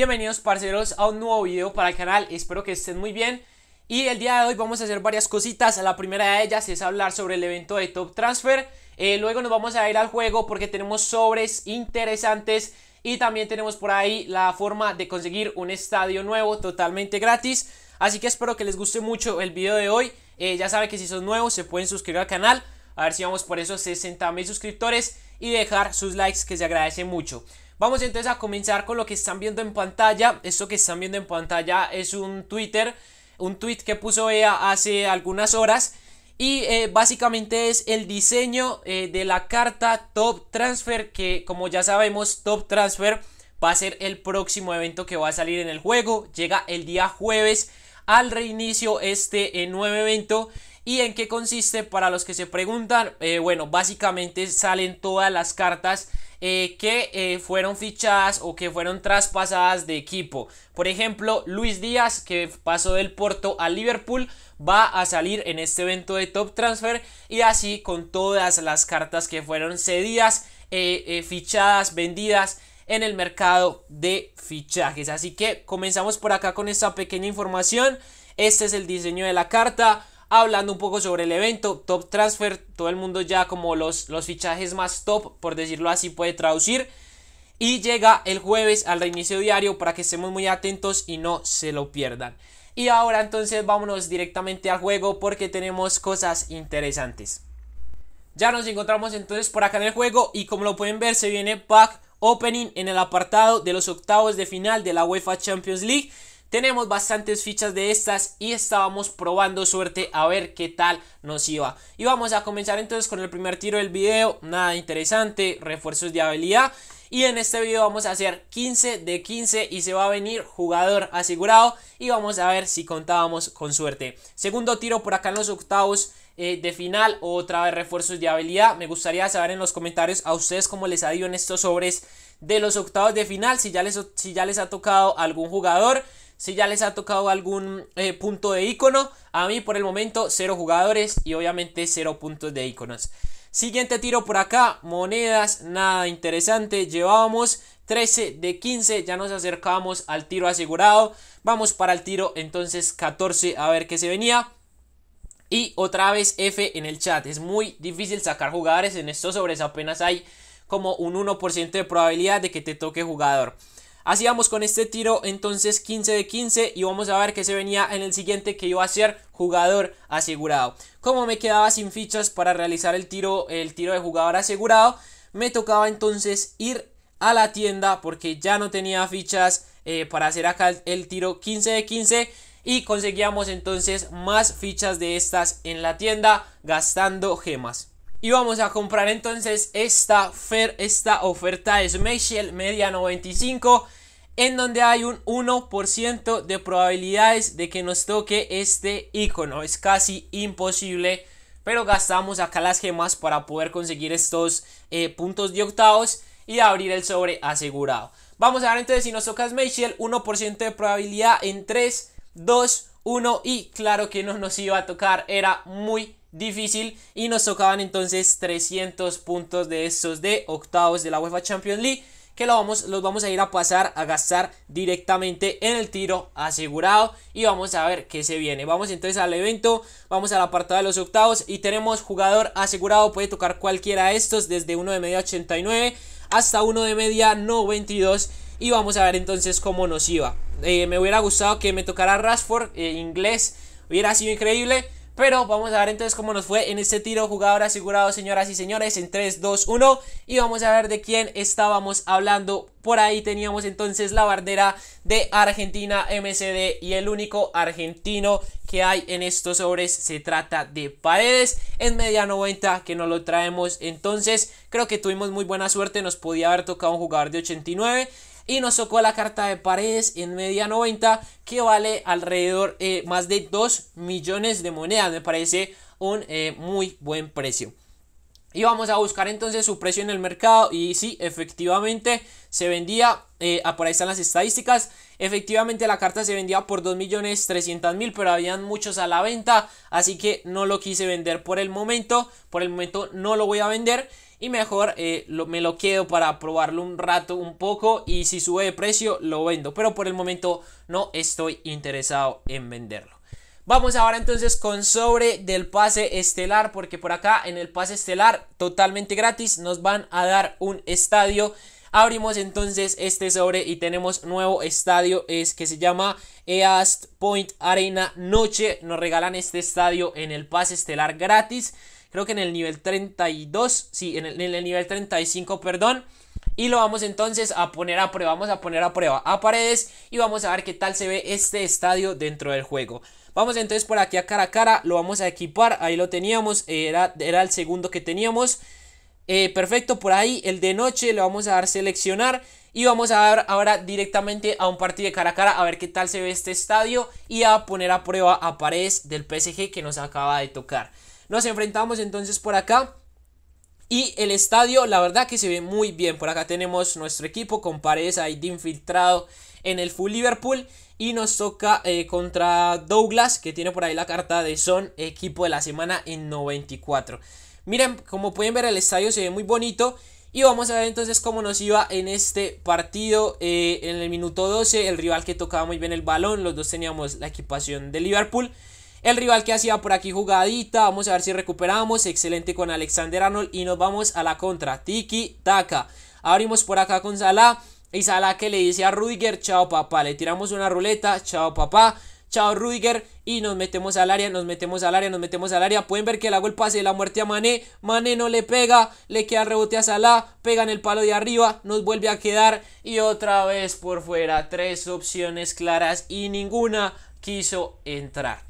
Bienvenidos parceros a un nuevo video para el canal, espero que estén muy bien Y el día de hoy vamos a hacer varias cositas, la primera de ellas es hablar sobre el evento de Top Transfer eh, Luego nos vamos a ir al juego porque tenemos sobres interesantes Y también tenemos por ahí la forma de conseguir un estadio nuevo totalmente gratis Así que espero que les guste mucho el video de hoy eh, Ya saben que si son nuevos se pueden suscribir al canal A ver si vamos por esos 60 mil suscriptores y dejar sus likes que se agradece mucho Vamos entonces a comenzar con lo que están viendo en pantalla. Esto que están viendo en pantalla es un Twitter, un tweet que puso ella hace algunas horas. Y eh, básicamente es el diseño eh, de la carta Top Transfer que como ya sabemos Top Transfer va a ser el próximo evento que va a salir en el juego. Llega el día jueves al reinicio este eh, nuevo evento. ¿Y en qué consiste? Para los que se preguntan, bueno, básicamente salen todas las cartas eh, que eh, fueron fichadas o que fueron traspasadas de equipo. Por ejemplo, Luis Díaz, que pasó del Porto a Liverpool, va a salir en este evento de Top Transfer y así con todas las cartas que fueron cedidas, eh, fichadas, vendidas en el mercado de fichajes. Así que comenzamos por acá con esta pequeña información. Este es el diseño de la carta hablando un poco sobre el evento. Top transfer, todo el mundo ya como los, los fichajes más top, por decirlo así, puede traducir. Y llega el jueves al reinicio diario para que estemos muy atentos y no se lo pierdan. Y ahora entonces vámonos directamente al juego porque tenemos cosas interesantes. Ya nos encontramos entonces por acá en el juego y como lo pueden ver se viene Pack Opening en el apartado de los octavos de final de la UEFA Champions League. Tenemos bastantes fichas de estas y estábamos probando suerte a ver qué tal nos iba. Y vamos a comenzar entonces con el primer tiro del video, nada interesante, refuerzos de habilidad. Y en este video vamos a hacer 15 de 15 y se va a venir jugador asegurado y vamos a ver si contábamos con suerte. Segundo tiro por acá en los octavos eh, de final otra vez refuerzos de habilidad. Me gustaría saber en los comentarios a ustedes cómo les ha ido en estos sobres de los octavos de final, si ya les, si ya les ha tocado algún jugador si ya les ha tocado algún eh, punto de icono. A mí por el momento cero jugadores y obviamente cero puntos de iconos. Siguiente tiro por acá, monedas, nada interesante, llevábamos 13 de 15, ya nos acercamos al tiro asegurado, vamos para el tiro entonces 14 a ver qué se venía. Y otra vez F en el chat, es muy difícil sacar jugadores en estos sobres, apenas hay como un 1% de probabilidad de que te toque jugador. Hacíamos con este tiro entonces 15 de 15 y vamos a ver que se venía en el siguiente que iba a ser jugador asegurado. Como me quedaba sin fichas para realizar el tiro, el tiro de jugador asegurado, me tocaba entonces ir a la tienda porque ya no tenía fichas eh, para hacer acá el tiro 15 de 15 y conseguíamos entonces más fichas de estas en la tienda gastando gemas. Y vamos a comprar entonces esta, fer, esta oferta de Smashel media 95 en donde hay un 1% de probabilidades de que nos toque este icono. Es casi imposible, pero gastamos acá las gemas para poder conseguir estos eh, puntos de octavos y abrir el sobre asegurado. Vamos a ver entonces si nos toca Smashiel, 1% de probabilidad en 3, 2, 1 y claro que no nos iba a tocar, era muy difícil y nos tocaban entonces 300 puntos de estos de octavos de la UEFA Champions League que lo vamos, los vamos a ir a pasar a gastar directamente en el tiro asegurado y vamos a ver qué se viene. Vamos entonces al evento, vamos a la apartado de los octavos y tenemos jugador asegurado, puede tocar cualquiera de estos desde 1 de media 89 hasta 1 de media 92 y vamos a ver entonces cómo nos iba. Eh, me hubiera gustado que me tocara Rashford, eh, inglés, hubiera sido increíble. Pero vamos a ver entonces cómo nos fue en este tiro jugador asegurado, señoras y señores, en 3, 2, 1. Y vamos a ver de quién estábamos hablando. Por ahí teníamos entonces la bandera de Argentina MCD y el único argentino que hay en estos sobres se trata de Paredes en media 90 que no lo traemos. Entonces creo que tuvimos muy buena suerte, nos podía haber tocado un jugador de 89 y nos tocó la carta de paredes en media 90 que vale alrededor eh, más de 2 millones de monedas. Me parece un eh, muy buen precio. Y vamos a buscar entonces su precio en el mercado. Y sí, efectivamente se vendía, eh, ah, por ahí están las estadísticas. Efectivamente la carta se vendía por 2.300.000, pero habían muchos a la venta. Así que no lo quise vender por el momento. Por el momento no lo voy a vender y mejor eh, me lo quedo para probarlo un rato un poco y si sube de precio lo vendo, pero por el momento no estoy interesado en venderlo. Vamos ahora entonces con sobre del pase estelar, porque por acá en el pase estelar totalmente gratis nos van a dar un estadio. Abrimos entonces este sobre y tenemos nuevo estadio es que se llama East Point Arena Noche. Nos regalan este estadio en el pase estelar gratis creo que en el nivel 32, sí, en el, nivel 35, perdón. Y lo vamos entonces a poner a prueba, vamos a poner a prueba a paredes y vamos a ver qué tal se ve este estadio dentro del juego. Vamos entonces por aquí a cara a cara, lo vamos a equipar, ahí lo teníamos, era, era el segundo que teníamos. Eh, perfecto, por ahí el de noche le vamos a dar seleccionar y vamos a dar ahora directamente a un partido de cara a cara a ver qué tal se ve este estadio y a poner a prueba a paredes del PSG que nos acaba de tocar. Nos enfrentamos entonces por acá. Y el estadio, la verdad que se ve muy bien. Por acá tenemos nuestro equipo con paredes ahí de infiltrado en el Full Liverpool. Y nos toca eh, contra Douglas, que tiene por ahí la carta de Son, equipo de la semana en 94. Miren, como pueden ver, el estadio se ve muy bonito. Y vamos a ver entonces cómo nos iba en este partido. Eh, en el minuto 12, el rival que tocaba muy bien el balón. Los dos teníamos la equipación de Liverpool. El rival que hacía por aquí jugadita. Vamos a ver si recuperamos. Excelente con Alexander Arnold. Y nos vamos a la contra. Tiki Taka. Abrimos por acá con Salah. Y Salah que le dice a Rudiger. Chao papá. Le tiramos una ruleta. Chao papá. Chao Rudiger. Y nos metemos al área, nos metemos al área, nos metemos al área. Pueden ver que la hago el de la muerte a Mané. Mané no le pega, le queda rebote a Salah. Pega en el palo de arriba, nos vuelve a quedar. Y otra vez por fuera. Tres opciones claras y ninguna quiso entrar.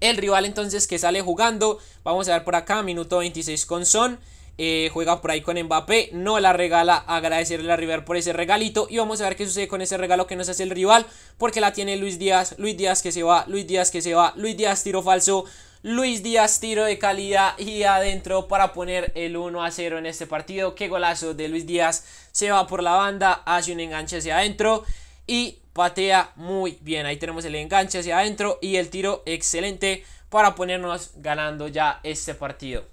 El rival entonces que sale jugando, vamos a ver por acá, minuto 26 con Son. Eh, juega por ahí con Mbappé, no la regala, agradecerle a River por ese regalito y vamos a ver qué sucede con ese regalo que nos hace el rival, porque la tiene Luis Díaz, Luis Díaz que se va, Luis Díaz que se va, Luis Díaz tiro falso, Luis Díaz tiro de calidad y adentro para poner el 1 a 0 en este partido, qué golazo de Luis Díaz, se va por la banda, hace un enganche hacia adentro y patea muy bien. Ahí tenemos el enganche hacia adentro y el tiro excelente para ponernos ganando ya este partido.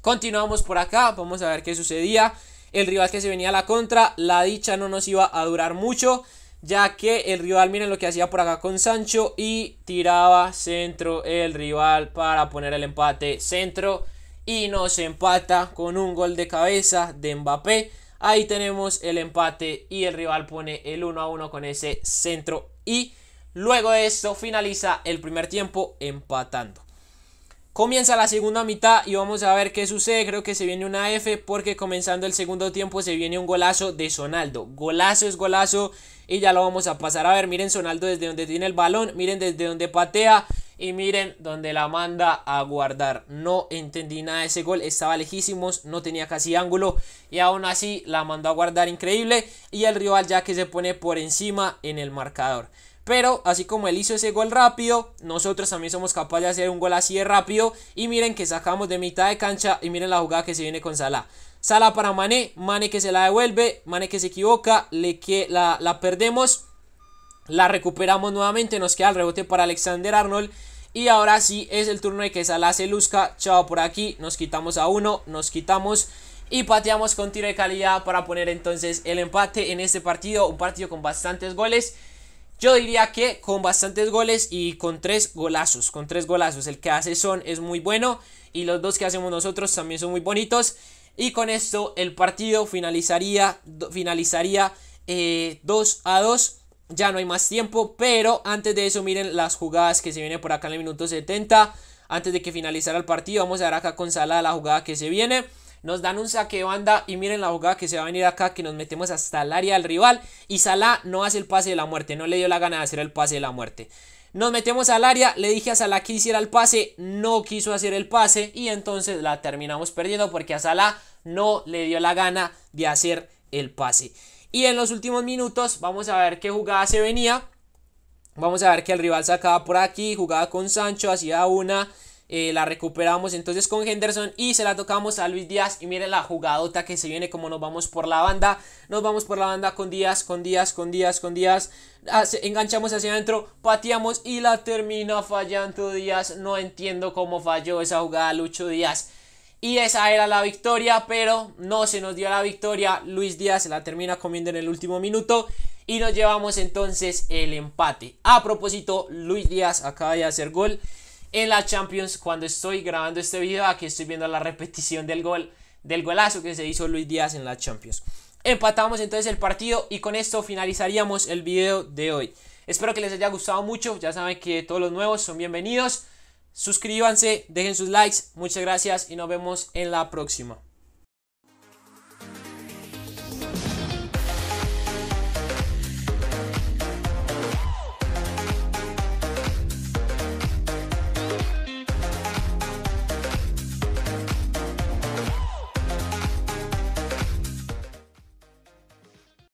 Continuamos por acá, vamos a ver qué sucedía. El rival que se venía a la contra, la dicha no nos iba a durar mucho, ya que el rival, miren lo que hacía por acá con Sancho y tiraba centro el rival para poner el empate centro y nos empata con un gol de cabeza de Mbappé. Ahí tenemos el empate y el rival pone el 1 a 1 con ese centro y luego de eso finaliza el primer tiempo empatando. Comienza la segunda mitad y vamos a ver qué sucede. Creo que se viene una F porque comenzando el segundo tiempo se viene un golazo de Sonaldo. Golazo es golazo y ya lo vamos a pasar a ver. Miren Sonaldo desde donde tiene el balón, miren desde donde patea y miren donde la manda a guardar. No entendí nada de ese gol, estaba lejísimos, no tenía casi ángulo y aún así la mandó a guardar increíble y el rival ya que se pone por encima en el marcador. Pero así como él hizo ese gol rápido, nosotros también somos capaces de hacer un gol así de rápido. Y miren que sacamos de mitad de cancha y miren la jugada que se viene con sala sala para Mané, Mane que se la devuelve, Mané que se equivoca, le que la, la perdemos. La recuperamos nuevamente, nos queda el rebote para Alexander Arnold. Y ahora sí es el turno de que Sala se luzca. Chao por aquí, nos quitamos a uno, nos quitamos. Y pateamos con tiro de calidad para poner entonces el empate en este partido. Un partido con bastantes goles. Yo diría que con bastantes goles y con tres golazos, con tres golazos. El que hace Son es muy bueno y los dos que hacemos nosotros también son muy bonitos. Y con esto el partido finalizaría, finalizaría eh, dos 2 a 2. Ya no hay más tiempo, pero antes de eso miren las jugadas que se vienen por acá en el minuto 70. Antes de que finalizara el partido, vamos a ver acá con Sala la jugada que se viene. Nos dan un saque de banda y miren la jugada que se va a venir acá, que nos metemos hasta el área del rival. Y Salah no hace el pase de la muerte, no le dio la gana de hacer el pase de la muerte. Nos metemos al área, le dije a Salah que hiciera el pase, no quiso hacer el pase y entonces la terminamos perdiendo porque a Salah no le dio la gana de hacer el pase. Y en los últimos minutos vamos a ver qué jugada se venía. Vamos a ver que el rival sacaba por aquí, jugaba con Sancho, hacía una, eh, la recuperamos entonces con Henderson y se la tocamos a Luis Díaz y miren la jugadota que se viene como nos vamos por la banda, nos vamos por la banda con Díaz, con Díaz, con Díaz, con Díaz, ah, enganchamos hacia adentro, pateamos y la termina fallando Díaz, no entiendo cómo falló esa jugada Lucho Díaz. Y esa era la victoria, pero no se nos dio la victoria. Luis Díaz se la termina comiendo en el último minuto. Y nos llevamos entonces el empate. A propósito, Luis Díaz acaba de hacer gol en la Champions cuando estoy grabando este video. Aquí estoy viendo la repetición del gol, del golazo que se hizo Luis Díaz en la Champions. Empatamos entonces el partido y con esto finalizaríamos el video de hoy. Espero que les haya gustado mucho, ya saben que todos los nuevos son bienvenidos. Suscríbanse, dejen sus likes, muchas gracias y nos vemos en la próxima.